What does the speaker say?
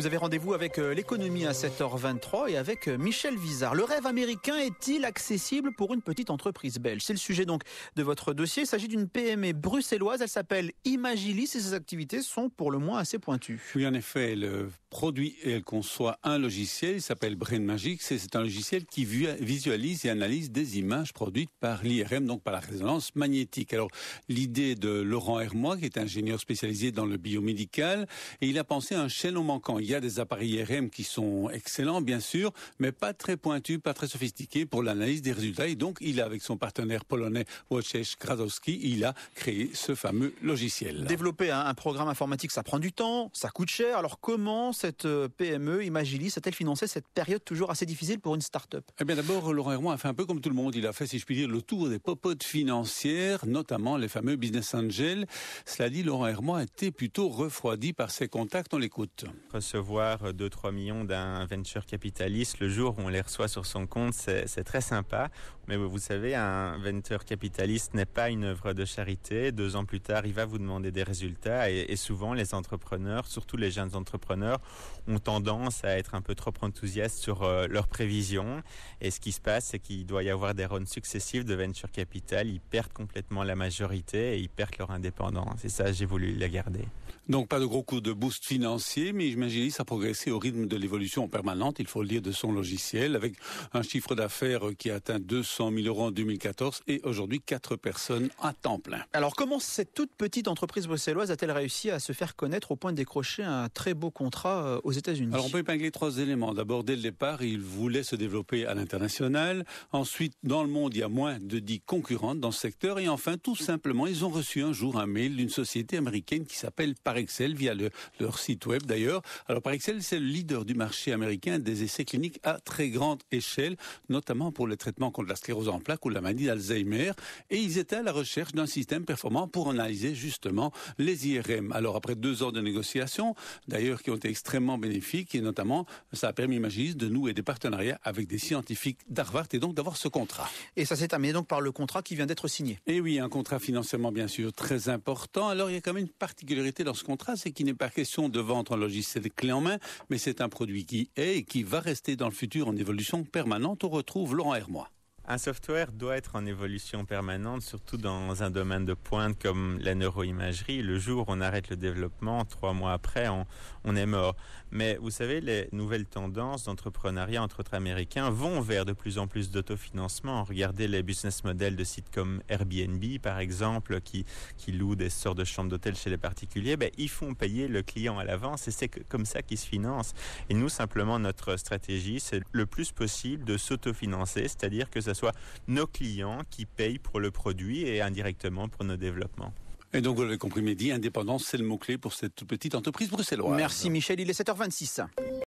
Vous avez rendez-vous avec euh, l'économie à 7h23 et avec euh, Michel Vizard. Le rêve américain est-il accessible pour une petite entreprise belge C'est le sujet donc de votre dossier. Il s'agit d'une PME bruxelloise. Elle s'appelle Imagilis et ses activités sont pour le moins assez pointues. Oui, en effet, elle euh, produit et elle conçoit un logiciel. Il s'appelle Brain Magic. C'est un logiciel qui visualise et analyse des images produites par l'IRM, donc par la résonance magnétique. Alors, l'idée de Laurent Hermois, qui est ingénieur spécialisé dans le biomédical, et il a pensé à un chaînon manquant. Il y a des appareils IRM qui sont excellents, bien sûr, mais pas très pointus, pas très sophistiqués pour l'analyse des résultats. Et donc, il a, avec son partenaire polonais Wojciech Krasowski, il a créé ce fameux logiciel. Développer un, programme informatique, ça prend du temps, ça coûte cher. Alors, comment cette euh, PME, Imagilis, a-t-elle financé cette période toujours assez difficile pour une start-up Eh bien, d'abord, Laurent Hermont a fait un peu comme tout le monde. Il a fait, si je puis dire, le tour des popotes financières, notamment les fameux business angels. Cela dit, Laurent Hermont a été plutôt refroidi par ses contacts. On l'écoute recevoir 2-3 euh, millions d'un venture capitaliste le jour où on les reçoit sur son compte, c'est très sympa. Mais vous savez, un venture capitaliste n'est pas une œuvre de charité. Deux ans plus tard, il va vous demander des résultats. Et, souvent, les entrepreneurs, surtout les jeunes entrepreneurs, ont tendance à être un peu trop enthousiastes sur euh, leurs prévisions. Et ce qui se passe, c'est qu'il doit y avoir des rounds successifs de venture capital. Ils perdent complètement la majorité et ils perdent leur indépendance. Et ça, j'ai voulu la garder. Donc pas de gros coup de boost financier, mais j'imagine a progressé au rythme de l'évolution permanente, il faut le dire, de son logiciel, avec un chiffre d'affaires qui a atteint 200 000 euros en 2014 et aujourd'hui 4 personnes à temps plein. Alors comment cette toute petite entreprise bruxelloise a-t-elle réussi à se faire connaître au point de décrocher un très beau contrat euh, aux États-Unis Alors on peut épingler trois éléments. D'abord, dès le départ, ils voulaient se développer à l'international. Ensuite, dans le monde, il y a moins de 10 concurrentes dans ce secteur. Et enfin, tout simplement, ils ont reçu un jour un mail d'une société américaine qui s'appelle Parexcel via le, leur site web d'ailleurs, alors Excel, c'est le leader du marché américain des essais cliniques à très grande échelle, notamment pour les traitements contre la sclérose en plaques ou la maladie d'Alzheimer. Et ils étaient à la recherche d'un système performant pour analyser justement les IRM. Alors après deux ans de négociations, d'ailleurs qui ont été extrêmement bénéfiques, et notamment ça a permis Magis de nouer des partenariats avec des scientifiques d'Harvard et donc d'avoir ce contrat. Et ça s'est terminé donc par le contrat qui vient d'être signé. Et eh oui, un contrat financièrement bien sûr très important. Alors il y a quand même une particularité dans ce contrat, c'est qu'il n'est pas question de vendre un logiciel clé en main, mais c'est un produit qui est et qui va rester dans le futur en évolution permanente. On retrouve Laurent Hermois. Un software doit être en évolution permanente, surtout dans un domaine de pointe comme la neuroimagerie. Le jour où on arrête le développement, trois mois après, on, est mort. Mais vous savez, les nouvelles tendances d'entrepreneuriat entre autres américains vont vers de plus en plus d'autofinancement. Regardez les business models de sites comme Airbnb, par exemple, qui, qui louent des sortes de chambres d'hôtel chez les particuliers. Ben, ils font payer le client à l'avance et c'est comme ça qu'ils se financent. Et nous, simplement, notre stratégie, c'est le plus possible de s'autofinancer, c'est-à-dire que ça soit nos clients qui payent pour le produit et indirectement pour nos développements. Et donc, vous l'avez compris, Mehdi, indépendance, c'est le mot-clé pour cette petite entreprise bruxelloise. Merci Michel, il est 7h26.